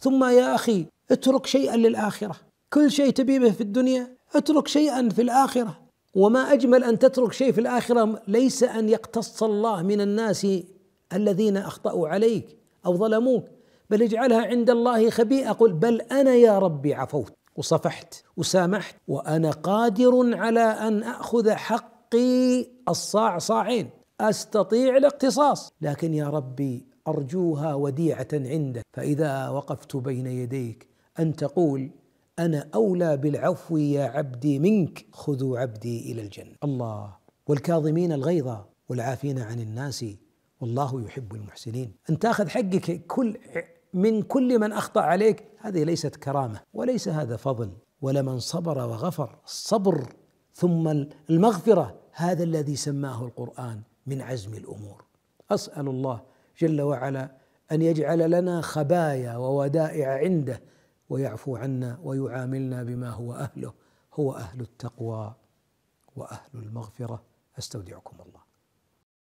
ثم يا أخي اترك شيئا للآخرة كل شيء تبي به في الدنيا اترك شيئا في الآخرة وما أجمل أن تترك شيء في الآخرة ليس أن يقتص الله من الناس الذين أخطأوا عليك أو ظلموك بل اجعلها عند الله خبيئة قل بل أنا يا ربي عفوت وصفحت وسامحت وأنا قادر على أن أخذ حقي الصاع صاعين استطيع الاقتصاص لكن يا ربي ارجوها وديعه عندك فاذا وقفت بين يديك ان تقول انا اولى بالعفو يا عبدي منك خذوا عبدي الى الجنه الله والكاظمين الغيظ والعافين عن الناس والله يحب المحسنين ان تاخذ حقك كل من كل من اخطا عليك هذه ليست كرامه وليس هذا فضل ولمن صبر وغفر الصبر ثم المغفره هذا الذي سماه القران من عزم الامور اسال الله جل وعلا ان يجعل لنا خبايا وودائع عنده ويعفو عنا ويعاملنا بما هو اهله هو اهل التقوى واهل المغفره استودعكم الله